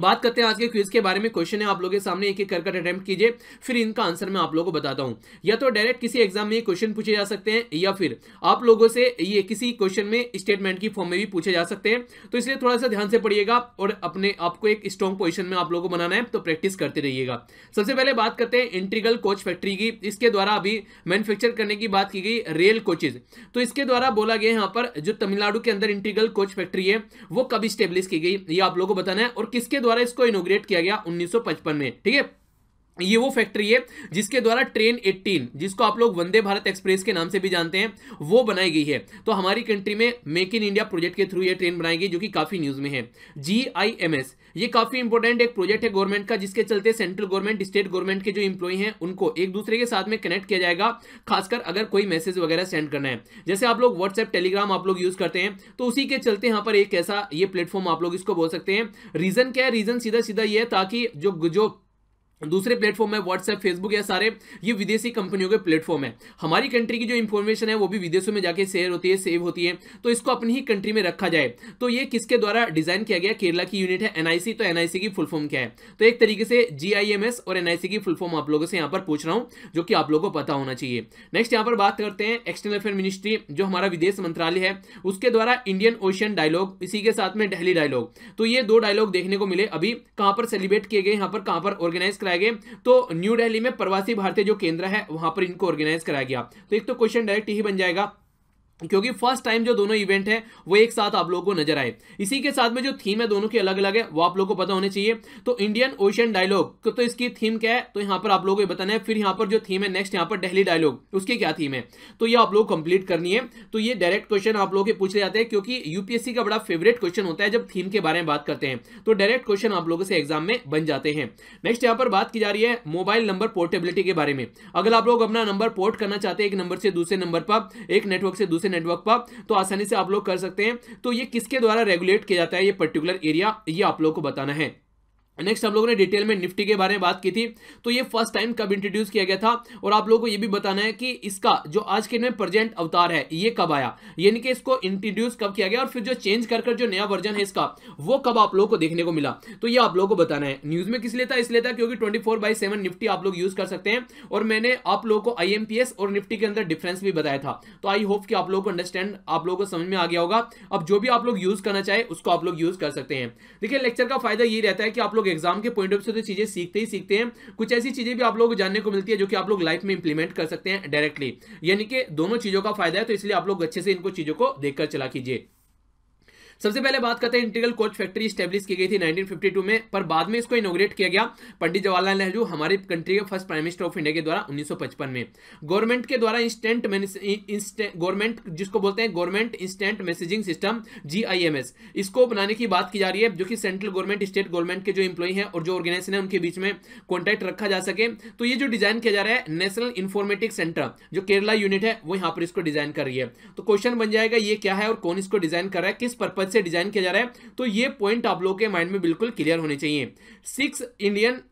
बात करते हैं आज के क्विज के बारे में क्वेश्चन है आप लोगों के सामने एक एक कर कर अटेम्प्ट कीजिए फिर इनका आंसर मैं आप लोगों को बताता हूं या तो डायरेक्ट किसी एग्जाम में क्वेश्चन पूछे जा सकते हैं या फिर आप लोगों से ये किसी क्वेश्चन में स्टेटमेंट की फॉर्म में भी पूछे जा सकते हैं तो इसलिए थोड़ा सा ध्यान से पढ़िएगा और अपने आपको एक स्ट्रॉन्ग पोजिशन में आप लोगों को बनाना है तो प्रैक्टिस करते रहिएगा सबसे पहले बात करते हैं इंट्रीगल कोच फैक्ट्री की इसके द्वारा अभी मैन्युफैक्चर करने की बात की गई रेल कोचेज तो इसके द्वारा बोला गया यहाँ पर जो तमिलनाडु के अंदर इंट्रीगल कोच फैक्ट्री है वो कब स्टेब्लिश की गई ये आप लोगों को बताना है और किसके किसके द्वारा इसको इनोग्रेट किया गया 1955 में ठीक है ये वो फैक्ट्री है जिसके द्वारा ट्रेन 18 जिसको आप लोग वंदे भारत एक्सप्रेस के नाम से भी जानते हैं वो बनाई गई है तो हमारी कंट्री में मेक इन इंडिया प्रोजेक्ट के थ्रू ये ट्रेन बनाई गई जो कि काफ़ी न्यूज़ में है जी आई एम एस ये काफ़ी इंपॉर्टेंट एक प्रोजेक्ट है गवर्नमेंट का जिसके चलते सेंट्रल गवर्नमेंट स्टेट गवर्नमेंट के जो इंप्लॉई हैं उनको एक दूसरे के साथ में कनेक्ट किया जाएगा खासकर अगर कोई मैसेज वगैरह सेंड करना है जैसे आप लोग व्हाट्सएप टेलीग्राम आप लोग यूज़ करते हैं तो उसी के चलते यहाँ पर एक ऐसा ये प्लेटफॉर्म आप लोग इसको बोल सकते हैं रीज़न क्या है रीज़न सीधा सीधा ये है ताकि जो जो दूसरे प्लेटफॉर्म है व्हाट्सएप फेसबुक या सारे ये विदेशी कंपनियों के प्लेटफॉर्म है हमारी कंट्री की जो इन्फॉर्मेशन है वो भी विदेशों में जाके शेयर होती है सेव होती है तो इसको अपनी ही कंट्री में रखा जाए तो ये किसके द्वारा डिजाइन किया गया केरला की यूनिट है एनआईसी तो एनआईसी की फुल फॉर्म क्या है तो एक तरीके से जी और एनआईसी की फुल फॉर्म आप लोगों से यहाँ पर पूछ रहा हूँ जो कि आप लोगों को पता होना चाहिए नेक्स्ट यहाँ पर बात करते हैं एक्सटर्नल अफेयर मिनिस्ट्री जो हमारा विदेश मंत्रालय है उसके द्वारा इंडियन ओशियन डायलॉग इसी के साथ में डेहली डायलॉग तो ये दो डायलॉग देखने को मिले अभी कहाँ पर सेलिब्रेट किए गए यहाँ पर कहाँ पर ऑर्गेनाइज कराए कराया तो न्यू दिल्ली में प्रवासी भारतीय जो केंद्र है वहां पर इनको ऑर्गेनाइज कराया गया तो एक तो क्वेश्चन डायरेक्ट यही बन जाएगा क्योंकि फर्स्ट टाइम जो दोनों इवेंट है वो एक साथ आप लोगों को नजर आए इसी के साथ में जो थीम है दोनों की अलग अलग है वो आप लोगों को पता होने चाहिए तो इंडियन ओशन डायलॉग तो इसकी थीम क्या है तो यहां पर आप लोगों को बताना है फिर यहां पर जो थीम है नेक्स्ट यहां पर डेहली डायलॉग उसकी क्या थीम है तो ये आप लोग कंप्लीट करनी है तो ये डायरेक्ट क्वेश्चन आप लोगों के पूछे जाते हैं क्योंकि यूपीएससी का बड़ा फेवरेट क्वेश्चन होता है जब थीम के बारे में बात करते हैं तो डायरेक्ट क्वेश्चन आप लोगों से एग्जाम में बन जाते हैं नेक्स्ट यहां पर बात की जा रही है मोबाइल नंबर पोर्टेबिलिटी के बारे में अगर आप लोग अपना नंबर पोर्ट करना चाहते हैं एक नंबर से दूसरे नंबर पर एक नेटवर्क से दूसरे नेटवर्क पर तो आसानी से आप लोग कर सकते हैं तो ये किसके द्वारा रेगुलेट किया जाता है ये पर्टिकुलर एरिया ये आप लोग को बताना है नेक्स्ट हम लोगों ने डिटेल में निफ्टी के बारे में बात की थी तो ये फर्स्ट टाइम कब इंट्रोड्यूस किया गया था और आप लोगों को ये भी बताना है कि इसका जो आज के में प्रेजेंट अवतार है ये कब आया यानी कि इसको इंट्रोड्यूस कब किया गया और फिर जो चेंज कर कर जो नया वर्जन है इसका वो कब आप लोगों को देखने को मिला तो ये आप लोगों को बताना है न्यूज में किस लिए था इसलिए था क्योंकि twenty four by seven Nifty आप लोग यूज कर सकते हैं और मैंने आप लोगों को आई और निफ्टी के अंदर डिफरेंस भी बताया था तो आई होप कि आप लोगों को अंडरस्टैंड आप लोगों को समझ में आ गया होगा अब जो भी आप लोग यूज करना चाहे उसको आप लोग यूज कर सकते हैं देखिए लेक्चर का फायदा ये रहता है कि आप लोग लोग एग्जाम के पॉइंट ऑफ व्यू से तो चीज़ें सीखते ही सीखते हैं कुछ ऐसी चीज़ें भी आप लोग जानने को मिलती है जो कि आप लोग लाइफ में इंप्लीमेंट कर सकते हैं डायरेक्टली यानी कि दोनों चीज़ों का फायदा है तो इसलिए आप लोग अच्छे से इनको चीज़ों को देखकर चला कीजिए सबसे पहले बात करते हैं इंटीग्रल कोच फैक्ट्री स्टेब्लिश की गई थी 1952 में पर बाद में इसको इनोग्रेट किया गया पंडित जवाहरलाल नेहरू हमारी कंट्री के first prime minister of India के द्वारा 1955 में गवर्नमेंट के द्वारा इंस्टेंट गवर्नमेंट जिसको बोलते हैं गवर्नमेंट इंस्टेंट मैसेजिंग सिस्टम जी इसको बनाने की बात की जा रही है जो कि सेंट्रल गवर्नमेंट स्टेट गवर्नमेंट के जो इंप्लॉई है और जो ऑर्गेनाइजेशन है उनके बीच में कॉन्टैक्ट रखा जा सके तो ये जो डिजाइन किया जा रहा है नेशनल इन्फॉर्मेटिक सेंटर जो केरला यूनिट है वो यहाँ पर इसको डिजाइन कर रही है तो क्वेश्चन बन जाएगा ये क्या है और कौन इसको डिजाइन कर रहा है किस पर्पज मद से डिजाइन किया जा रहा है तो ये पॉइंट आप लोग के माइंड में बिल्कुल क्लियर होने चाहिए सिक्स इंडियन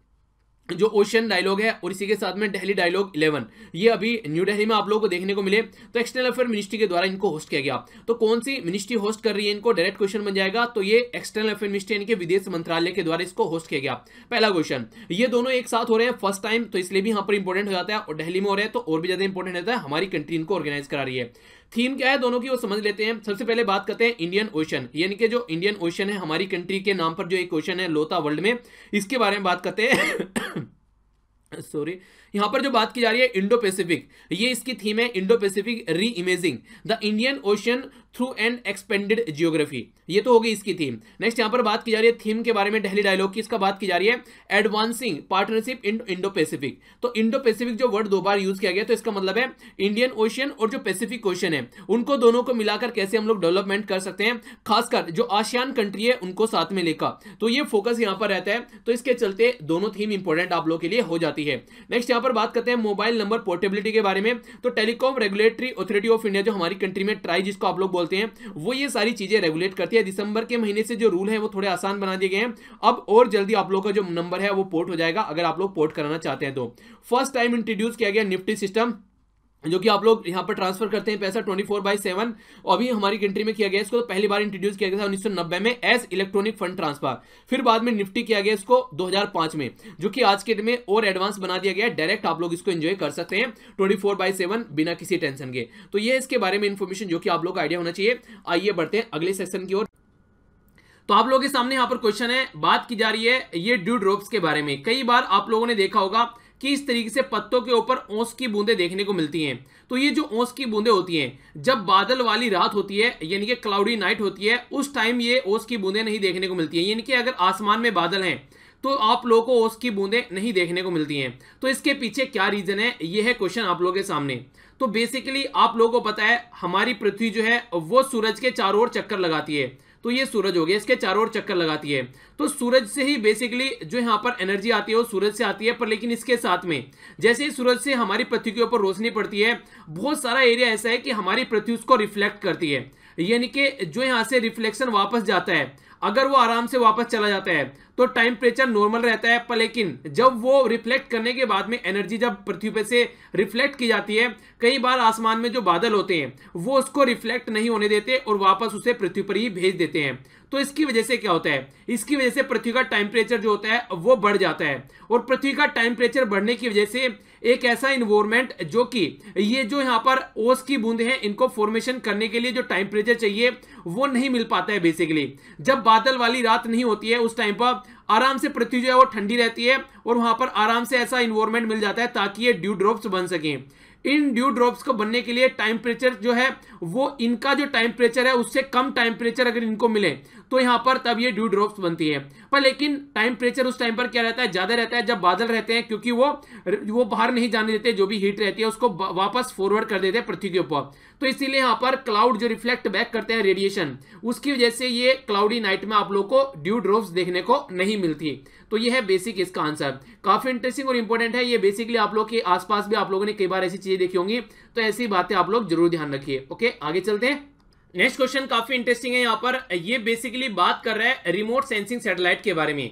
जो ओशियन डायलॉग है और इसी के साथ में दिल्ली डायलॉग 11 ये अभी न्यू दिल्ली में आप लोगों को देखने को मिले तो एक्सटर्नल अफेयर मिनिस्ट्री के द्वारा इनको होस्ट किया गया तो कौन सी मिनिस्ट्री होस्ट कर रही है इनको डायरेक्ट क्वेश्चन बन जाएगा तो ये एक्सटर्नल अफेयर मिनिस्ट्री यानी कि विदेश मंत्रालय के द्वारा इसको होस्ट किया गया पहला क्वेश्चन ये दोनों एक साथ हो रहे हैं फर्स्ट टाइम तो इसलिए भी यहां पर इंपॉर्टेंट हो जाता है और दिल्ली में हो रहा है तो और भी ज्यादा इंपॉर्टेंट रहता है हमारी कंट्री इनको ऑर्गेनाइज करा रही है थीम क्या है दोनों की वो समझ लेते हैं सबसे पहले बात करते हैं इंडियन ओशन यानी कि जो इंडियन ओशन है हमारी कंट्री के नाम पर जो एक ओशन है लोता वर्ल्ड में इसके बारे में बात करते हैं सॉरी यहां पर जो बात की जा रही है इंडो पैसिफिक ये इसकी थीम है Indo Pacific reimagining the Indian ocean through an expanded geography ये तो होगी इसकी थीम नेक्स्ट यहाँ पर बात की जा रही है थीम के बारे में डेली डायलॉग की इसका बात की जा रही है advancing partnership in Indo Pacific तो इंडो पैसिफिक जो वर्ड दो बार यूज किया गया तो इसका मतलब है इंडियन ओशियन और जो पैसिफिक ओशन है उनको दोनों को मिलाकर कैसे हम लोग डेवलपमेंट कर सकते हैं खासकर जो आशियान कंट्री है उनको साथ में लेकर तो ये फोकस यहाँ पर रहता है तो इसके चलते दोनों थीम इंपॉर्टेंट आप लोग के लिए हो जाती है नेक्स्ट यहाँ पर बात करते हैं मोबाइल नंबर पोर्टेबिलिटी के बारे में तो telecom regulatory authority of India जो हमारी कंट्री में ट्राई जिसको आप लोग बोलते हैं वो ये सारी चीज़ें रेगुलेट करती है दिसंबर के महीने से जो रूल है वो थोड़े आसान बना दिए गए हैं अब और जल्दी आप लोग का जो नंबर है वो पोर्ट हो जाएगा अगर आप लोग पोर्ट कराना चाहते हैं तो फर्स्ट टाइम इंट्रोड्यूस किया गया निफ्टी सिस्टम जो कि आप लोग यहाँ पर ट्रांसफर करते हैं पैसा 24 फोर बाई सेवन अभी हमारी कंट्री में किया गया इसको तो पहली बार इंट्रोड्यूस किया गया था 1990 में एस इलेक्ट्रॉनिक फंड ट्रांसफर फिर बाद में निफ्टी किया गया इसको 2005 में जो कि आज के डेट में और एडवांस बना दिया गया डायरेक्ट आप लोग इसको एंजॉय कर सकते हैं ट्वेंटी फोर बाई सेवन बिना किसी टेंशन के तो ये इसके बारे में इन्फॉर्मेशन जो कि आप लोग आइडिया होना चाहिए आइए बढ़ते हैं अगले सेक्शन की ओर तो आप लोगों के सामने यहाँ पर क्वेश्चन है बात की जा रही है ये ड्यू ड्रॉप्स के बारे में कई बार आप लोगों ने देखा होगा कि इस तरीके से पत्तों के ऊपर ओस की बूंदें देखने को मिलती हैं तो ये जो ओस की बूंदें होती हैं जब बादल वाली रात होती है यानी कि क्लाउडी नाइट होती है उस टाइम ये ओस की बूंदें नहीं देखने को मिलती हैं यानी कि अगर आसमान में बादल हैं तो आप लोगों को ओस की बूंदें नहीं देखने को मिलती हैं तो इसके पीछे क्या रीज़न है ये है क्वेश्चन आप लोगों के सामने तो बेसिकली आप लोगों को पता है हमारी पृथ्वी जो है वो सूरज के चारों ओर चक्कर लगाती है तो ये सूरज हो गया इसके चारों ओर चक्कर लगाती है तो सूरज से ही बेसिकली जो यहाँ पर एनर्जी आती है वो सूरज से आती है पर लेकिन इसके साथ में जैसे ही सूरज से हमारी पृथ्वी के ऊपर रोशनी पड़ती है बहुत सारा एरिया ऐसा है कि हमारी पृथ्वी उसको रिफ्लेक्ट करती है यानी कि जो यहाँ से रिफ्लेक्शन वापस जाता है अगर वो आराम से वापस चला जाता है तो टेम्परेचर नॉर्मल रहता है पर लेकिन जब वो रिफ्लेक्ट करने के बाद में एनर्जी जब पृथ्वी पे से रिफ्लेक्ट की जाती है कई बार आसमान में जो बादल होते हैं वो उसको रिफ्लेक्ट नहीं होने देते और वापस उसे पृथ्वी पर ही भेज देते हैं तो इसकी वजह से क्या होता है इसकी वजह से पृथ्वी का टेम्परेचर जो होता है वो बढ़ जाता है और पृथ्वी का टेम्परेचर बढ़ने की वजह से एक ऐसा इन्वॉर्मेंट जो कि ये जो यहाँ पर ओस की बूंदे हैं इनको फॉर्मेशन करने के लिए जो टेम्परेचर चाहिए वो नहीं मिल पाता है बेसिकली जब बादल वाली रात नहीं होती है उस टाइम पर आराम से पृथ्वी जो है वो ठंडी रहती है और वहां पर आराम से ऐसा इन्वायरमेंट मिल जाता है ताकि ये ड्यू ड्रॉप्स बन सकें इन ड्यू ड्रॉप्स को बनने के लिए टेम्परेचर जो है वो इनका जो टेम्परेचर है उससे कम टेम्परेचर अगर इनको मिले तो यहाँ पर तब ये ड्यू ड्रॉप्स बनती है पर लेकिन टेम्परेचर उस टाइम पर क्या रहता है ज़्यादा रहता है जब बादल रहते हैं क्योंकि वो वो बाहर नहीं जाने देते जो भी हीट रहती है उसको वापस फॉरवर्ड कर देते हैं पृथ्वी के ऊपर तो इसीलिए यहाँ पर क्लाउड जो रिफ्लेक्ट बैक करते हैं रेडिएशन उसकी वजह से ये क्लाउडी नाइट में आप लोग को ड्यू ड्रॉप्स देखने को नहीं मिलती तो ये है बेसिक इसका आंसर काफ़ी इंटरेस्टिंग और इंपॉर्टेंट है ये बेसिकली आप लोग के आसपास भी आप लोगों ने कई बार ऐसी चीज़ें देखी होंगी तो ऐसी बातें आप लोग जरूर ध्यान रखिए ओके आगे चलते हैं नेक्स्ट क्वेश्चन काफ़ी इंटरेस्टिंग है यहाँ पर ये बेसिकली बात कर रहा है रिमोट सेंसिंग सैटेलाइट के बारे में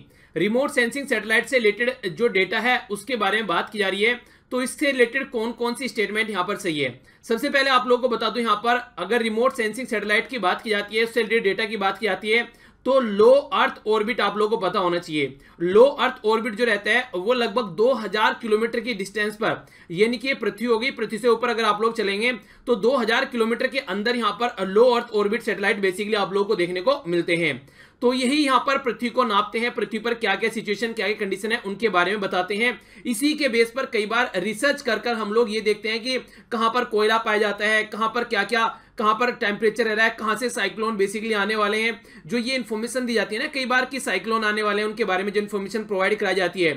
रिमोट सेंसिंग सैटेलाइट से रिलेटेड जो डेटा है उसके बारे में बात की जा रही है तो इससे रिलेटेड कौन कौन सी स्टेटमेंट यहाँ पर सही है सबसे पहले आप लोगों को बता दूं यहाँ पर अगर रिमोट सेंसिंग सैटेलाइट की बात की जाती है उससे रिलेटेड डेटा की बात की जाती है तो लो अर्थ ऑर्बिट आप लोगों को पता होना चाहिए लो अर्थ ऑर्बिट जो रहता है वो लगभग 2000 किलोमीटर की डिस्टेंस पर यानी कि पृथ्वी होगी पृथ्वी से ऊपर अगर आप लोग चलेंगे तो 2000 किलोमीटर के अंदर यहाँ पर low earth orbit satellite basically आप लोगों को देखने को मिलते हैं तो यही यहाँ पर पृथ्वी को नापते हैं पृथ्वी पर क्या क्या सिचुएशन क्या क्या कंडीशन है उनके बारे में बताते हैं इसी के बेस पर कई बार रिसर्च कर हम लोग ये देखते हैं कि कहां पर कोयला पाया जाता है कहां पर क्या क्या कहां पर टेम्परेचर रह रहा है कहां से साइक्लोन बेसिकली आने वाले हैं जो ये इन्फॉर्मेशन दी जाती है ना कई बार की साइक्लोन आने वाले हैं उनके बारे में जो इन्फॉर्मेशन प्रोवाइड कराई जाती है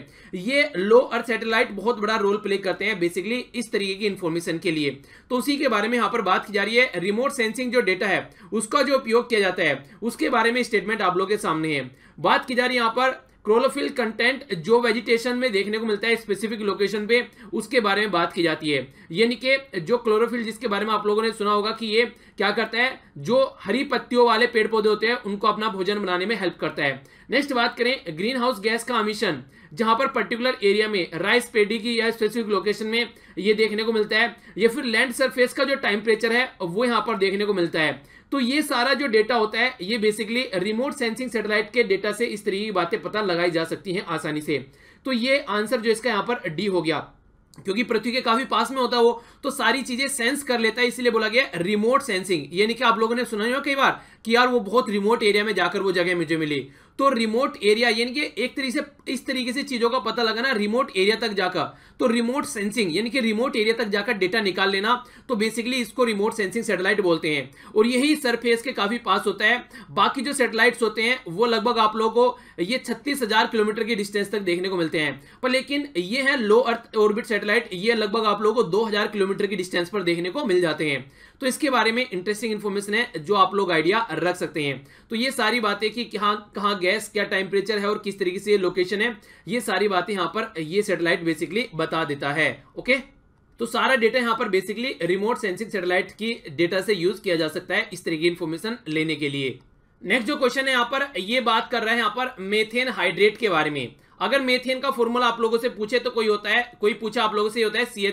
ये लो अर्थ सेटेलाइट बहुत बड़ा रोल प्ले करते हैं बेसिकली इस तरीके की इन्फॉर्मेशन के लिए तो उसी के बारे में यहां पर बात की जा रही है रिमोट सेंसिंग जो डेटा है उसका जो उपयोग किया जाता है उसके बारे में स्टेटमेंट आप लोग के सामने है बात की जा रही है यहां पर क्रोलोफिल कंटेंट जो वेजिटेशन में देखने को मिलता है स्पेसिफिक लोकेशन पे उसके बारे में बात की जाती है यानी कि जो क्लोरोफिल जिसके बारे में आप लोगों ने सुना होगा कि ये क्या करता है जो हरी पत्तियों वाले पेड़ पौधे होते हैं उनको अपना भोजन बनाने में हेल्प करता है नेक्स्ट बात करें ग्रीन हाउस गैस का अमीशन जहां पर पर्टिकुलर एरिया में राइस पेडी की या स्पेसिफिक लोकेशन में ये देखने को मिलता है या फिर लैंड सरफेस का जो टेम्परेचर है वो यहाँ पर देखने को मिलता है तो ये सारा जो डेटा होता है ये बेसिकली रिमोट सेंसिंग सेटेलाइट के डेटा से इस तरीके की बातें पता लगाई जा सकती हैं आसानी से तो ये आंसर जो इसका यहां पर डी हो गया क्योंकि पृथ्वी के काफी पास में होता है वो तो सारी चीजें सेंस कर लेता है इसलिए बोला गया रिमोट सेंसिंग यानी कि आप लोगों ने सुना ही हो कई बार कि यार वो बहुत रिमोट एरिया में जाकर वो जगह मुझे मिली तो रिमोट एरिया यानी कि एक तरीके से इस तरीके से चीज़ों का पता लगाना रिमोट एरिया तक जाकर तो रिमोट सेंसिंग यानी कि रिमोट एरिया तक जाकर डेटा निकाल लेना तो बेसिकली इसको रिमोट सेंसिंग सेटेलाइट बोलते हैं और यही सरफेस के काफ़ी पास होता है बाकी जो सेटेलाइट होते हैं वो लगभग आप लोगों को ये छत्तीस किलोमीटर की डिस्टेंस तक देखने को मिलते हैं पर लेकिन ये है लो अर्थ ऑर्बिट सेटेलाइट ये लगभग आप लोगों को दो किलोमीटर की डिस्टेंस पर देखने को मिल जाते हैं तो इसके बारे में इंटरेस्टिंग इन्फॉर्मेशन है जो आप लोग आइडिया रख सकते हैं तो ये सारी बातें कि कहाँ कहाँ गैस क्या टेम्परेचर है और किस तरीके से लोकेशन है ये सारी बातें यहाँ पर ये सेटेलाइट बेसिकली बता देता है ओके तो सारा डेटा यहाँ पर बेसिकली रिमोट सेंसिंग सेटेलाइट की डेटा से यूज किया जा सकता है इस तरह की इन्फॉर्मेशन लेने के लिए नेक्स्ट जो क्वेश्चन है यहाँ पर ये बात कर रहा है यहाँ पर मेथेन हाइड्रेट के बारे में अगर मेथेन का फॉर्मूला आप लोगों से पूछे तो कोई होता है कोई पूछा आप लोगों से होता है सी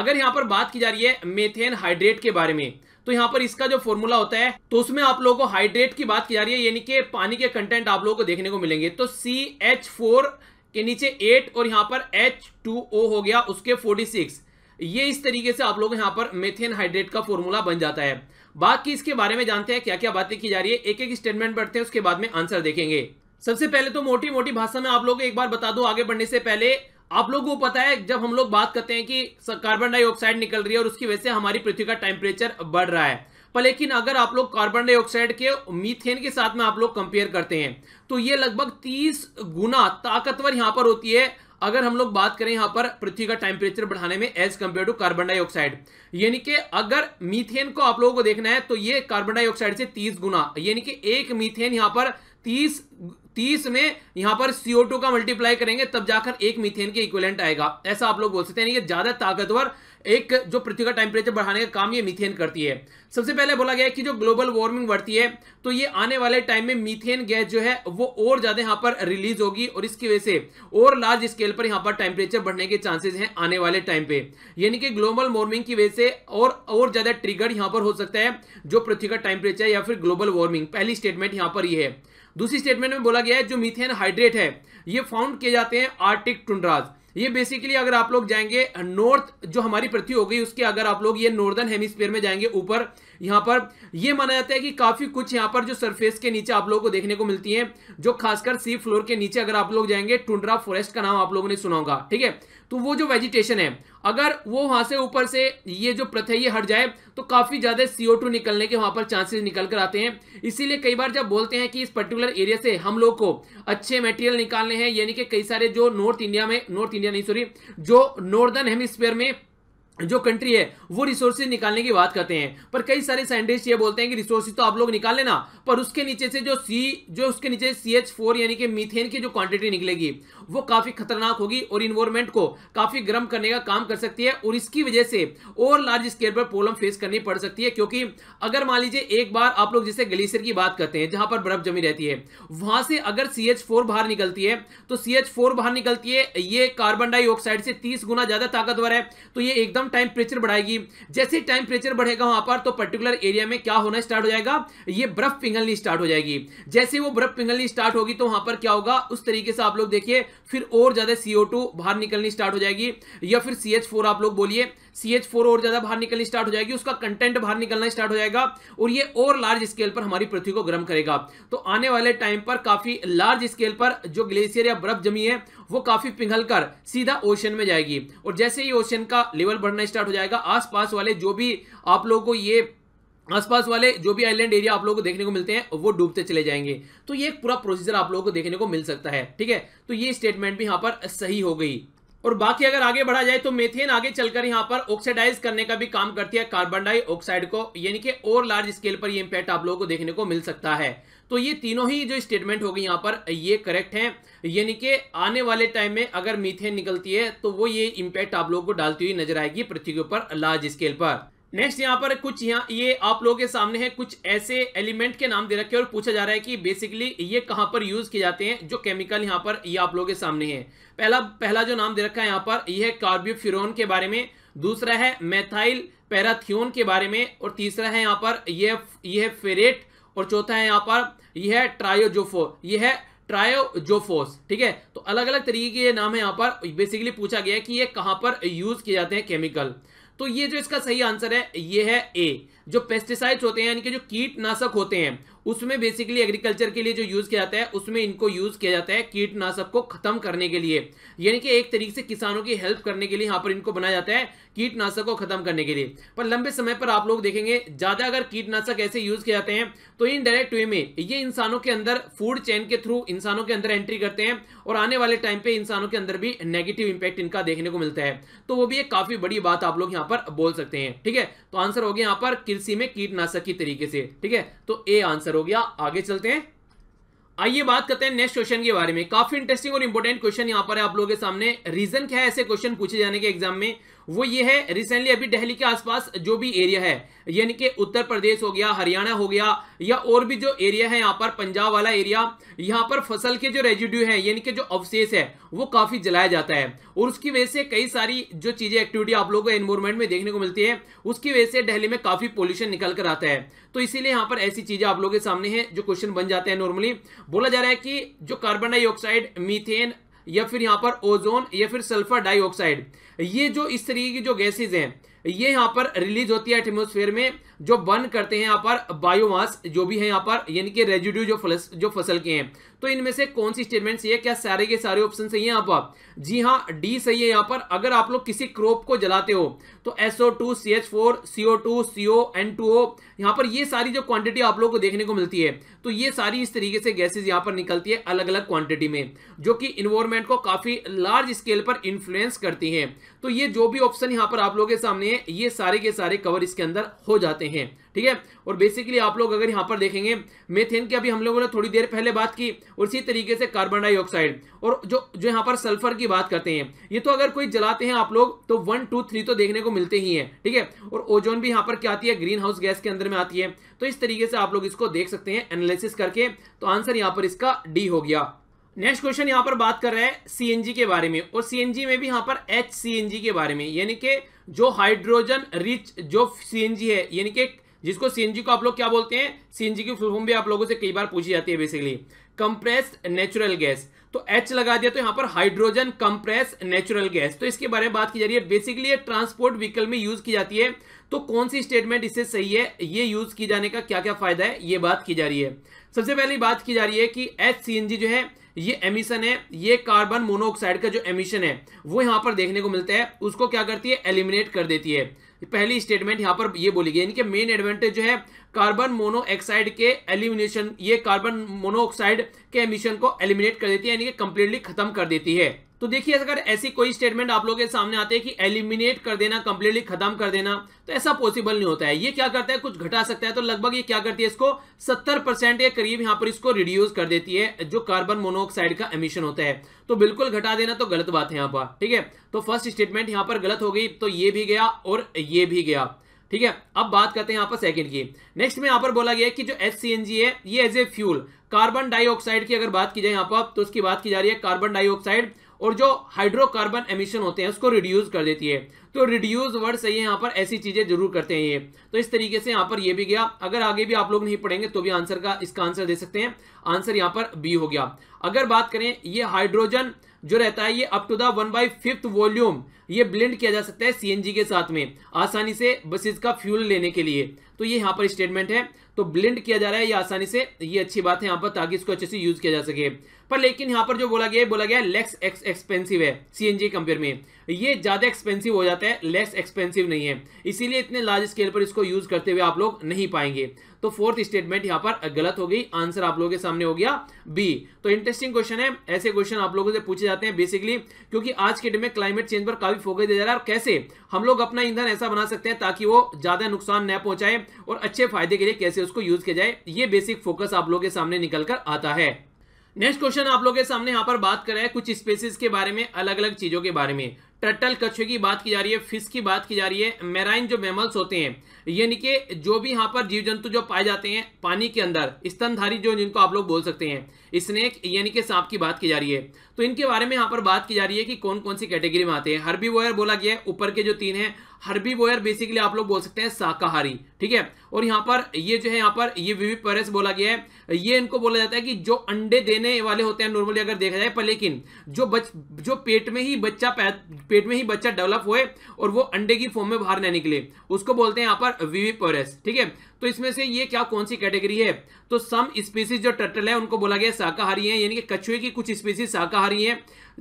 अगर यहाँ पर बात की जा रही है मेथेन हाइड्रेट के बारे में तो यहाँ पर इसका जो फॉर्मूला होता है तो उसमें आप लोगों को हाइड्रेट की बात की जा रही है यानी कि पानी के कंटेंट आप लोगों को देखने को मिलेंगे तो सी एच फोर के नीचे एट और यहाँ पर एच टू ओ हो गया उसके फोर्टी सिक्स ये इस तरीके से आप लोग यहाँ पर मेथेन हाइड्रेट का फॉर्मूला बन जाता है बाकी इसके बारे में जानते हैं क्या क्या बातें की जा रही है एक एक स्टेटमेंट पढ़ते हैं उसके बाद में आंसर देखेंगे सबसे पहले तो मोटी मोटी भाषा में आप लोग एक बार बता दो आगे बढ़ने से पहले आप लोगों को पता है जब हम लोग बात करते हैं कि कार्बन डाइऑक्साइड निकल रही है और उसकी वजह से हमारी पृथ्वी का टेम्परेचर बढ़ रहा है पर लेकिन अगर आप लोग कार्बन डाइऑक्साइड के मीथेन के साथ में आप लोग कंपेयर करते हैं तो ये लगभग 30 गुना ताकतवर यहां पर होती है अगर हम लोग बात करें यहां पर पृथ्वी का टेम्परेचर बढ़ाने में as compare to carbon dioxide यानी कि अगर मीथेन को आप लोगों को देखना है तो ये कार्बन डाइऑक्साइड से 30 गुना यानी कि एक मीथेन यहां पर तीस तीस में यहां पर सीओ टू का मल्टीप्लाई करेंगे तब जाकर एक मीथेन के इक्वलेंट आएगा ऐसा आप लोग बोल सकते हैं ये ज्यादा ताकतवर एक जो पृथ्वी का टेम्परेचर बढ़ाने का काम ये मीथेन करती है सबसे पहले बोला गया है कि जो ग्लोबल वार्मिंग बढ़ती है तो ये आने वाले टाइम में मीथेन गैस जो है वो और ज्यादा यहाँ पर रिलीज होगी और इसकी वजह से और लार्ज स्केल पर यहाँ पर टेम्परेचर बढ़ने के चांसेस हैं आने वाले टाइम पे यानी कि ग्लोबल वार्मिंग की वजह से और और ज्यादा ट्रिगर यहाँ पर हो सकता है जो पृथ्वी का टेम्परेचर या फिर ग्लोबल वार्मिंग पहली स्टेटमेंट यहाँ पर यह है दूसरी स्टेटमेंट में बोला गया है जो मीथेन हाइड्रेट है ये फाउंड किए जाते हैं आर्टिक टुंड्राज ये बेसिकली अगर आप लोग जाएंगे नॉर्थ जो हमारी पृथ्वी हो गई उसके अगर आप लोग ये नॉर्दर्न हेमिस्फीयर में जाएंगे ऊपर यहां पर ये माना जाता है कि काफ़ी कुछ यहां पर जो सरफेस के नीचे आप लोगों को देखने को मिलती हैं जो खासकर सी फ्लोर के नीचे अगर आप लोग जाएंगे टुंड्रा फॉरेस्ट का नाम आप लोगों ने सुना होगा ठीक है तो वो जो वेजिटेशन है अगर वो वहां से ऊपर से ये जो प्रथ है ये हट जाए तो काफ़ी ज़्यादा सीओ टू निकलने के वहां पर चांसेस निकल कर आते हैं इसीलिए कई बार जब बोलते हैं कि इस पर्टिकुलर एरिया से हम लोग को अच्छे मटेरियल निकालने हैं यानी कि कई सारे जो नॉर्थ इंडिया में नॉर्थ इंडिया नहीं सॉरी जो नॉर्दर्न हेमिस्फेयर में जो कंट्री है वो रिसोर्सेज निकालने की बात करते हैं पर कई सारे साइंटिस्ट ये बोलते हैं कि रिसोर्सेज तो आप लोग निकाल लेना पर उसके नीचे से जो सी जो उसके नीचे सी एच फोर यानी कि मीथेन की जो क्वांटिटी निकलेगी वो काफ़ी खतरनाक होगी और इन्वायरमेंट को काफ़ी गर्म करने का काम कर सकती है और इसकी वजह से और लार्ज स्केल पर प्रॉब्लम फेस करनी पड़ सकती है क्योंकि अगर मान लीजिए एक बार आप लोग जैसे ग्लेशियर की बात करते हैं जहां पर बर्फ जमी रहती है वहां से अगर सी एच फोर बाहर निकलती है तो सी एच फोर बाहर निकलती है ये कार्बन डाइऑक्साइड से तीस गुना ज़्यादा ताकतवर है तो ये एकदम एकदम टेम्परेचर बढ़ाएगी जैसे टेम्परेचर बढ़ेगा वहां पर तो पर्टिकुलर एरिया में क्या होना स्टार्ट हो जाएगा ये बर्फ पिंगलनी स्टार्ट हो जाएगी जैसे वो बर्फ पिंगलनी स्टार्ट होगी तो वहां पर क्या होगा उस तरीके से आप लोग देखिए फिर और ज्यादा सीओ बाहर निकलनी स्टार्ट हो जाएगी या फिर सी आप लोग बोलिए सी एच फोर और ज़्यादा बाहर निकलनी स्टार्ट हो जाएगी उसका कंटेंट बाहर निकलना स्टार्ट हो जाएगा और ये और लार्ज स्केल पर हमारी पृथ्वी को गर्म करेगा तो आने वाले टाइम पर काफ़ी लार्ज स्केल पर जो ग्लेशियर या बर्फ जमी है वो काफ़ी पिघल कर सीधा ओशन में जाएगी और जैसे ही ओशन का लेवल बढ़ना स्टार्ट हो जाएगा आसपास वाले जो भी आप लोगों को ये आसपास वाले जो भी आइलैंड एरिया आप लोगों को देखने को मिलते हैं वो डूबते चले जाएंगे तो ये एक पूरा प्रोसीजर आप लोगों को देखने को मिल सकता है ठीक है तो ये स्टेटमेंट भी यहाँ पर सही हो गई और बाकी अगर आगे बढ़ा जाए तो मेथेन आगे चलकर यहाँ पर ऑक्सीडाइज करने का भी काम करती है कार्बन डाइऑक्साइड को यानी कि और लार्ज स्केल पर ये इंपैक्ट आप लोगों को देखने को मिल सकता है तो ये तीनों ही जो स्टेटमेंट होगी यहाँ पर ये करेक्ट हैं यानी कि आने वाले टाइम में अगर मीथेन निकलती है तो वो ये इंपैक्ट आप लोगों को डालती हुई नजर आएगी पृथ्वी के ऊपर लार्ज स्केल पर नेक्स्ट यहाँ पर कुछ यहाँ ये आप लोगों के सामने है कुछ ऐसे एलिमेंट के नाम दे रखे और पूछा जा रहा है कि बेसिकली ये कहाँ पर यूज किए जाते हैं जो केमिकल यहाँ पर ये आप लोगों के सामने है पहला पहला जो नाम दे रखा है यहाँ पर यह है कार्बियो के बारे में दूसरा है मेथाइल पैराथियोन के बारे में और तीसरा है यहाँ पर यह यह फेरेट और चौथा है यहाँ पर यह है ट्रायोजोफो यह है ट्रायोजोफोस ठीक है तो अलग अलग तरीके के नाम है यहाँ पर बेसिकली पूछा गया है कि ये कहाँ पर यूज किए जाते हैं केमिकल तो ये जो इसका सही आंसर है ये है ए जो पेस्टिसाइड्स होते हैं यानी कि जो कीटनाशक होते हैं उसमें बेसिकली एग्रीकल्चर के लिए जो यूज़ किया जाता है उसमें इनको यूज़ किया जाता है कीटनाशक को ख़त्म करने के लिए यानी कि एक तरीके से किसानों की हेल्प करने के लिए यहाँ पर इनको बनाया जाता है कीटनाशक को ख़त्म करने के लिए पर लंबे समय पर आप लोग देखेंगे ज़्यादा अगर कीटनाशक ऐसे यूज़ किए जाते हैं तो इन डायरेक्ट वे में ये इंसानों के अंदर फूड चेन के थ्रू इंसानों के अंदर एंट्री करते हैं और आने वाले टाइम पे इंसानों के अंदर भी नेगेटिव इंपैक्ट इनका देखने को मिलता है तो वो भी एक काफ़ी बड़ी बात आप लोग यहाँ पर बोल सकते हैं ठीक है तो आंसर हो गया यहाँ पर कृषि में कीटनाशक की तरीके से ठीक है तो ए आंसर आंसर हो गया आगे चलते हैं आइए बात करते हैं नेक्स्ट क्वेश्चन के बारे में काफी इंटरेस्टिंग और इंपोर्टेंट क्वेश्चन यहां पर है आप लोगों के सामने रीजन क्या है ऐसे क्वेश्चन पूछे जाने के एग्जाम में वो ये है रिसेंटली अभी दिल्ली के आसपास जो भी एरिया है यानी कि उत्तर प्रदेश हो गया हरियाणा हो गया या और भी जो एरिया है यहाँ पर पंजाब वाला एरिया यहाँ पर फसल के जो रेजिड्यू है यानी कि जो अवशेष है वो काफी जलाया जाता है और उसकी वजह से कई सारी जो चीजें एक्टिविटी आप लोगों को एनवायरमेंट में देखने को मिलती है उसकी वजह से दिल्ली में काफी पॉल्यूशन निकल कर आता है तो इसीलिए यहां पर ऐसी चीज़ें आप लोगों के सामने हैं जो क्वेश्चन बन जाते हैं नॉर्मली बोला जा रहा है कि जो कार्बन डाइऑक्साइड मीथेन या फिर यहाँ पर ओजोन या फिर सल्फर डाइऑक्साइड ये जो इस तरीके की जो गैसेज हैं ये यहां पर रिलीज होती है एटमोसफेयर में जो बर्न करते हैं यहाँ पर बायोमास जो भी है यहाँ पर यानी कि रेजिड्यू जो फलस जो फसल के हैं तो इनमें से कौन सी स्टेटमेंट सही है क्या सारे के सारे ऑप्शन सही है यहाँ पर जी हाँ डी सही है यहाँ पर अगर आप लोग किसी क्रॉप को जलाते हो तो S O two C H four C O two C O N two O यहाँ पर ये सारी जो क्वांटिटी आप लोग को देखने को मिलती है तो ये सारी इस तरीके से गैसेज यहाँ पर निकलती है अलग अलग क्वांटिटी में जो कि इन्वायरमेंट को काफी लार्ज स्केल पर इन्फ्लुएंस करती है तो ये जो भी ऑप्शन यहाँ पर आप लोगों के सामने है ये सारे के सारे कवर इसके अंदर हो जाते हैं जाते हैं ठीक है और बेसिकली आप लोग अगर यहाँ पर देखेंगे मेथेन की अभी हम लोगों ने थोड़ी देर पहले बात की और इसी तरीके से कार्बन डाइऑक्साइड और जो जो यहाँ पर सल्फर की बात करते हैं ये तो अगर कोई जलाते हैं आप लोग तो वन टू थ्री तो देखने को मिलते ही है ठीक है और ओजोन भी यहाँ पर क्या आती है ग्रीन हाउस गैस के अंदर में आती है तो इस तरीके से आप लोग इसको देख सकते हैं एनालिसिस करके तो आंसर यहाँ पर इसका डी हो गया नेक्स्ट क्वेश्चन यहां पर बात कर रहे हैं सीएनजी के बारे में और सीएनजी में भी यहाँ पर एच सीएनजी के बारे में यानी कि जो हाइड्रोजन रिच जो सीएनजी है यानी कि जिसको सीएनजी को आप लोग क्या बोलते हैं सीएनजी की फुलफॉर्म भी आप लोगों से कई बार पूछी जाती है बेसिकली कंप्रेस नेचुरल गैस तो एच लगा दिया तो यहाँ पर हाइड्रोजन कंप्रेस नेचुरल गैस तो इसके बारे में बात की जा रही है बेसिकली ये ट्रांसपोर्ट व्हीकल में यूज की जाती है तो कौन सी स्टेटमेंट इससे सही है ये यूज की जाने का क्या क्या फायदा है ये बात की जा रही है सबसे पहली बात की जा रही है कि एच जो है ये एमिशन है ये कार्बन मोनोऑक्साइड का जो एमिशन है वो यहां पर देखने को मिलता है उसको क्या करती है एलिमिनेट कर देती है पहली स्टेटमेंट यहां पर ये बोली गई मेन एडवांटेज जो है कार्बन मोनोऑक्साइड के एलिमिनेशन ये कार्बन मोनोऑक्साइड के एमिशन को एलिमिनेट कर देती है यानी कि कंप्लीटली खत्म कर देती है तो देखिए अगर ऐसी कोई स्टेटमेंट आप लोगों के सामने आती है कि एलिमिनेट कर देना कंप्लीटली खत्म कर देना तो ऐसा पॉसिबल नहीं होता है ये क्या करता है कुछ घटा सकता है तो लगभग ये क्या करती है इसको सत्तर परसेंट के करीब यहां पर इसको रिड्यूस कर देती है जो कार्बन मोनोऑक्साइड का एमिशन होता है तो बिल्कुल घटा देना तो गलत बात है यहां पर ठीक है तो फर्स्ट स्टेटमेंट यहां पर गलत हो गई तो ये भी गया और ये भी गया ठीक है अब बात करते हैं यहां पर सेकेंड की नेक्स्ट में यहां पर बोला गया कि जो एच है ये as a fuel carbon dioxide की अगर बात की जाए यहां पर तो उसकी बात की जा रही है कार्बन डाइऑक्साइड और जो हाइड्रोकार्बन एमिशन होते हैं उसको रिड्यूस कर देती है तो रिड्यूस वर्ड सही है यहाँ पर ऐसी चीजें जरूर करते हैं ये तो इस तरीके से यहाँ पर ये भी गया अगर आगे भी आप लोग नहीं पढ़ेंगे तो भी आंसर का इसका आंसर दे सकते हैं आंसर यहाँ पर बी हो गया अगर बात करें ये हाइड्रोजन जो रहता है ये up to the one by fifth volume ये ब्लेंड किया जा सकता है सीएनजी के साथ में आसानी से बसेज का फ्यूल लेने के लिए तो ये यहाँ पर स्टेटमेंट है तो ब्लेंड किया जा रहा है ये आसानी से ये अच्छी बात है यहाँ पर ताकि इसको अच्छे से यूज किया जा सके पर लेकिन यहाँ पर जो बोला गया है बोला गया लेक्स एक्स एक्सपेंसिव है सीएनजी कंपेयर में ये ज़्यादा एक्सपेंसिव हो जाता है लेस एक्सपेंसिव नहीं है इसीलिए इतने लार्ज स्केल पर इसको यूज़ करते हुए आप लोग नहीं पाएंगे तो फोर्थ स्टेटमेंट यहाँ पर गलत हो गई आंसर आप लोगों के सामने हो गया बी तो इंटरेस्टिंग क्वेश्चन है ऐसे क्वेश्चन आप लोगों से पूछे जाते हैं बेसिकली क्योंकि आज के डेट में क्लाइमेट चेंज पर काफी फोकस दिया जा रहा है और कैसे हम लोग अपना ईंधन ऐसा बना सकते हैं ताकि वो ज़्यादा नुकसान न पहुंचाए और अच्छे फायदे के लिए कैसे उसको यूज़ किया जाए ये बेसिक फोकस आप लोगों के सामने निकल कर आता है नेक्स्ट क्वेश्चन आप लोगों के सामने यहाँ पर बात कर रहा है कुछ स्पेसिस के बारे में अलग अलग चीज़ों के बारे में टर्टल कछुए की बात की जा रही है फिश की बात की जा रही है मेराइन जो मेमल्स होते हैं यानी कि जो भी यहाँ पर जीव जंतु जो पाए जाते हैं पानी के अंदर स्तनधारी जो जिनको आप लोग बोल सकते हैं स्नेक यानी कि सांप की बात की जा रही है तो इनके बारे में यहाँ पर बात की जा रही है कि कौन कौन सी कैटेगरी में आते हैं हर्बी वोयर बोला गया है ऊपर के जो तीन है हर्बी वोयर बेसिकली आप लोग बोल सकते हैं शाकाहारी ठीक है और यहाँ पर ये जो है यहाँ पर ये विविपरस बोला गया है ये इनको बोला जाता है कि जो अंडे देने वाले होते हैं नॉर्मली अगर देखा जाए पर लेकिन जो बच जो पेट में ही बच्चा पेट में ही बच्चा डेवलप हुए और वो अंडे की फॉर्म में बाहर नहीं निकले उसको बोलते हैं यहाँ पर विविपोरस ठीक है तो इसमें से ये क्या कौन सी कैटेगरी है तो सम स्पीसीज जो टर्टल है उनको बोला गया शाकाहारी है यानी कि कछुए की कुछ स्पीसीज शाकाहारी है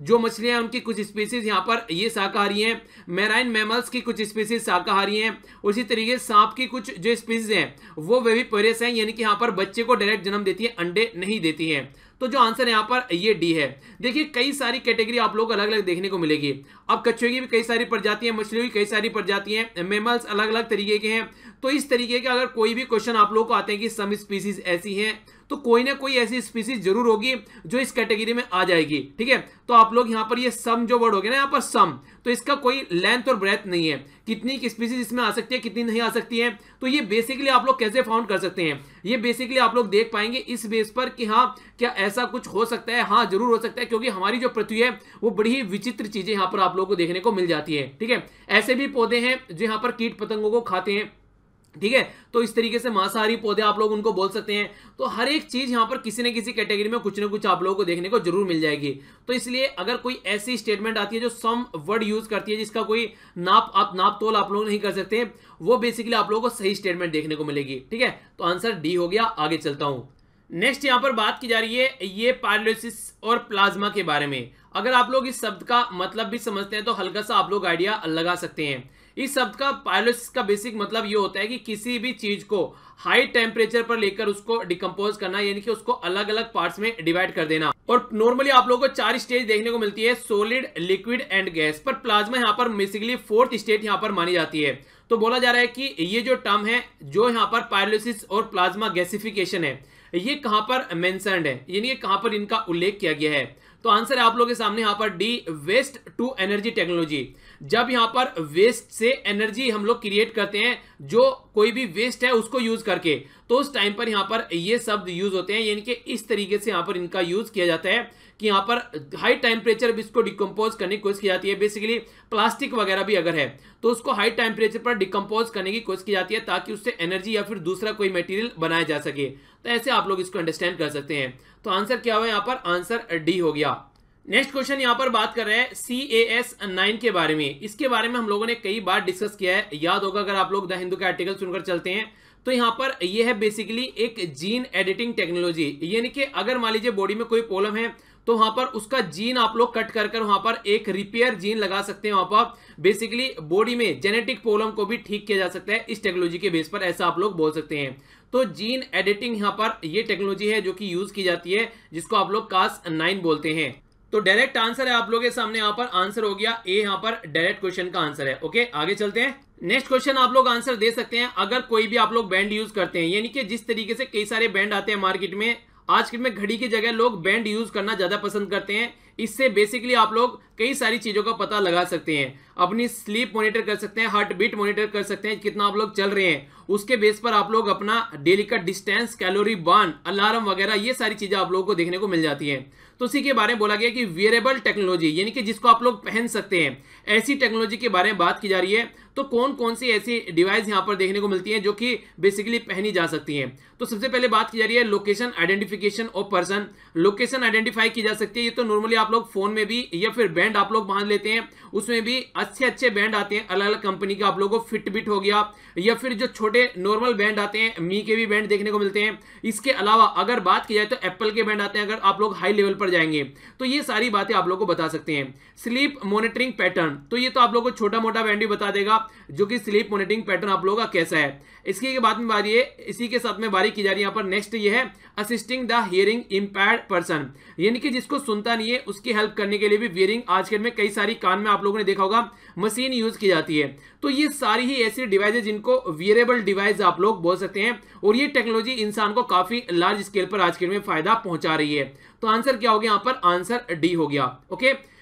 जो मछलियां उनकी कुछ स्पीसीज यहाँ पर ये शाकाहारी हैं मेराइन मैमल्स की कुछ स्पीसीज शाकाहारी हैं उसी तरीके सांप की कुछ जो स्पीसीज हैं वो वेविपोरस हैं यानी कि यहाँ पर बच्चे को डायरेक्ट जन्म देती है अंडे नहीं देती हैं तो जो आंसर यहाँ पर ये डी है देखिए कई सारी कैटेगरी आप लोग अलग अलग देखने को मिलेगी अब कछुए की भी कई सारी प्रजातियाँ मछलियों की कई सारी प्रजातियाँ मेमल्स अलग अलग तरीके के हैं तो इस तरीके के अगर कोई भी क्वेश्चन आप लोग को आते हैं कि सम स्पीसीज ऐसी हैं तो कोई ना कोई ऐसी स्पीसीज जरूर होगी जो इस कैटेगरी में आ जाएगी ठीक है तो आप लोग यहाँ पर ये सम जो वर्ड हो गया ना यहाँ पर सम तो इसका कोई लेंथ और ब्रेथ नहीं है कितनी की स्पीसीज इसमें आ सकती है कितनी नहीं आ सकती है तो ये बेसिकली आप लोग कैसे फाउंड कर सकते हैं ये बेसिकली आप लोग देख पाएंगे इस बेस पर कि हाँ क्या ऐसा कुछ हो सकता है हाँ जरूर हो सकता है क्योंकि हमारी जो पृथ्वी है वो बड़ी ही विचित्र चीजें यहाँ पर आप लोगों को देखने को मिल जाती है ठीक है ऐसे भी पौधे हैं जो यहाँ पर कीट पतंगों को खाते हैं ठीक है तो इस तरीके से मांसाहारी पौधे आप लोग उनको बोल सकते हैं तो हर एक चीज़ यहाँ पर किसी न किसी कैटेगरी में कुछ ना कुछ आप लोगों को देखने को जरूर मिल जाएगी तो इसलिए अगर कोई ऐसी स्टेटमेंट आती है जो सम वर्ड यूज़ करती है जिसका कोई नाप आप नाप तोल आप लोग नहीं कर सकते वो बेसिकली आप लोगों को सही स्टेटमेंट देखने को मिलेगी ठीक है तो आंसर डी हो गया आगे चलता हूं नेक्स्ट यहाँ पर बात की जा रही है ये पायलोसिस और प्लाज्मा के बारे में अगर आप लोग इस शब्द का मतलब भी समझते हैं तो हल्का सा आप लोग आइडिया लगा सकते हैं इस शब्द का पायलोसिस का बेसिक मतलब ये होता है कि किसी भी चीज को हाई टेम्परेचर पर लेकर उसको डिकम्पोज करना यानी कि उसको अलग अलग पार्ट्स में डिवाइड कर देना और नॉर्मली आप लोगों को चार स्टेज देखने को मिलती है सोलिड लिक्विड एंड गैस पर प्लाज्मा यहाँ पर बेसिकली फोर्थ स्टेज यहाँ पर मानी जाती है तो बोला जा रहा है कि ये जो टर्म है जो यहाँ पर पायलोसिस और प्लाज्मा गैसिफिकेशन है ये कहाँ पर मैं है यानी कि कहाँ पर इनका उल्लेख किया गया है तो आंसर है आप लोगों के सामने यहाँ पर the waste to energy technology जब यहाँ पर वेस्ट से एनर्जी हम लोग क्रिएट करते हैं जो कोई भी वेस्ट है उसको यूज करके तो उस टाइम पर यहाँ पर ये शब्द यूज होते हैं यानी कि इस तरीके से यहाँ पर इनका यूज किया जाता है कि यहाँ पर हाई टेम्परेचर इसको डिकम्पोज करने की कोशिश की जाती है बेसिकली प्लास्टिक वगैरह भी अगर है तो उसको हाई टेम्परेचर पर डिकम्पोज करने की कोशिश की जाती है ताकि उससे एनर्जी या फिर दूसरा कोई मटेरियल बनाया जा सके तो ऐसे आप लोग इसको अंडरस्टैंड कर सकते हैं तो आंसर क्या हुआ यहाँ पर आंसर डी हो गया नेक्स्ट क्वेश्चन यहाँ पर बात कर रहे हैं सी ए एस नाइन के बारे में इसके बारे में हम लोगों ने कई बार डिस्कस किया है याद होगा अगर आप लोग द हिंदू के आर्टिकल सुनकर चलते हैं तो यहाँ पर यह है बेसिकली एक जीन एडिटिंग टेक्नोलॉजी यानी कि अगर मान लीजिए बॉडी में कोई प्रॉब्लम है तो वहां पर उसका जीन आप लोग कट कर वहां पर एक रिपेयर जीन लगा सकते हैं वहां पर बेसिकली बॉडी में जेनेटिक प्रॉब्लम को भी ठीक किया जा सकता है इस टेक्नोलॉजी के बेस पर ऐसा आप लोग बोल सकते हैं तो जीन एडिटिंग यहाँ पर ये टेक्नोलॉजी है जो कि यूज की जाती है जिसको आप लोग कास नाइन बोलते हैं तो डायरेक्ट आंसर है आप लोगों के सामने यहां पर आंसर हो गया ए यहां पर डायरेक्ट क्वेश्चन का आंसर है ओके आगे चलते हैं नेक्स्ट क्वेश्चन आप लोग आंसर दे सकते हैं अगर कोई भी आप लोग बैंड यूज करते हैं यानी कि जिस तरीके से कई सारे बैंड आते हैं मार्केट में आज के में घड़ी की जगह लोग बैंड यूज करना ज्यादा पसंद करते हैं इससे बेसिकली आप लोग कई सारी चीज़ों का पता लगा सकते हैं अपनी स्लीप मॉनिटर कर सकते हैं हार्ट बीट मॉनिटर कर सकते हैं कितना आप लोग चल रहे हैं उसके बेस पर आप लोग अपना डेली का डिस्टेंस कैलोरी बर्न अलार्म वगैरह ये सारी चीज़ें आप लोगों को देखने को मिल जाती हैं तो इसी के बारे में बोला गया कि वेरेबल टेक्नोलॉजी यानी कि जिसको आप लोग पहन सकते हैं ऐसी टेक्नोलॉजी के बारे में बात की जा रही है तो कौन कौन सी ऐसी डिवाइस यहाँ पर देखने को मिलती है जो कि बेसिकली पहनी जा सकती हैं तो सबसे पहले बात की जा रही है location identification of person location identify की जा सकती है ये तो नॉर्मली आप लोग फोन में भी या फिर बैंड आप लोग बांध लेते हैं उसमें भी अच्छे अच्छे बैंड आते हैं अलग अलग कंपनी के आप लोगों को फिटबिट हो गया या फिर जो छोटे नॉर्मल बैंड आते हैं मी के भी बैंड देखने को मिलते हैं इसके अलावा अगर बात की जाए तो एप्पल के बैंड आते हैं अगर आप लोग हाई लेवल पर जाएंगे तो ये सारी बातें आप लोग को बता सकते हैं स्लीप मॉनिटरिंग पैटर्न तो ये तो आप लोग को छोटा मोटा बैंड भी बता देगा जो कि स्लीप मोनिटरिंग पैटर्न आप लोगों का कैसा है इसके के बाद में बात ये इसी के साथ में बारी की जा रही है यहाँ पर नेक्स्ट ये है assisting the hearing impaired person यानी कि जिसको सुनता नहीं है उसकी हेल्प करने के लिए भी वियरिंग आजकल में कई सारी कान में आप लोगों ने देखा होगा मशीन यूज की जाती है तो ये सारी ही ऐसी डिवाइसेज जिनको वियरेबल डिवाइस आप लोग बोल सकते हैं और ये टेक्नोलॉजी इंसान को काफी लार्ज स्केल पर आजकल में फायदा पहुंचा रही है तो आंसर क्या हो गया यहाँ पर आंसर डी हो गया ओके okay?